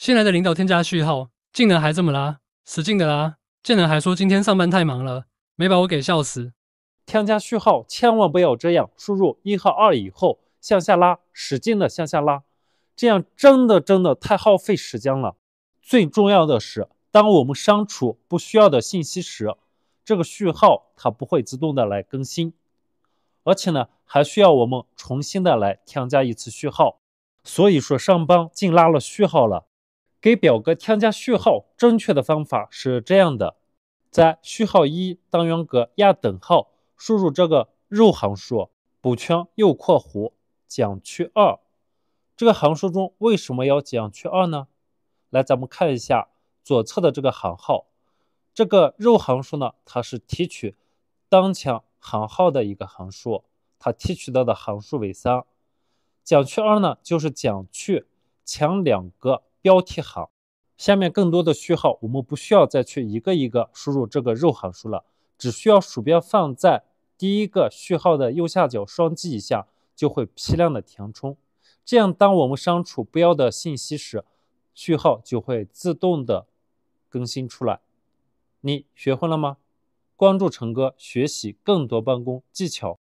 新来的领导添加序号，竟然还这么拉，使劲的拉！竟然还说今天上班太忙了，没把我给笑死！添加序号千万不要这样，输入一和二以后向下拉，使劲的向下拉，这样真的真的太耗费时间了。最重要的是，当我们删除不需要的信息时，这个序号它不会自动的来更新，而且呢，还需要我们重新的来添加一次序号。所以说，上班竟拉了序号了。给表格添加序号，正确的方法是这样的：在序号一单元格压等号，输入这个肉函数，补全右括弧，减去二。这个函数中为什么要减去二呢？来，咱们看一下左侧的这个行号。这个肉函数呢，它是提取当前行号的一个函数，它提取到的函数为三。减去二呢，就是减去前两个。标题行，下面更多的序号，我们不需要再去一个一个输入这个肉函数了，只需要鼠标放在第一个序号的右下角双击一下，就会批量的填充。这样，当我们删除不要的信息时，序号就会自动的更新出来。你学会了吗？关注成哥，学习更多办公技巧。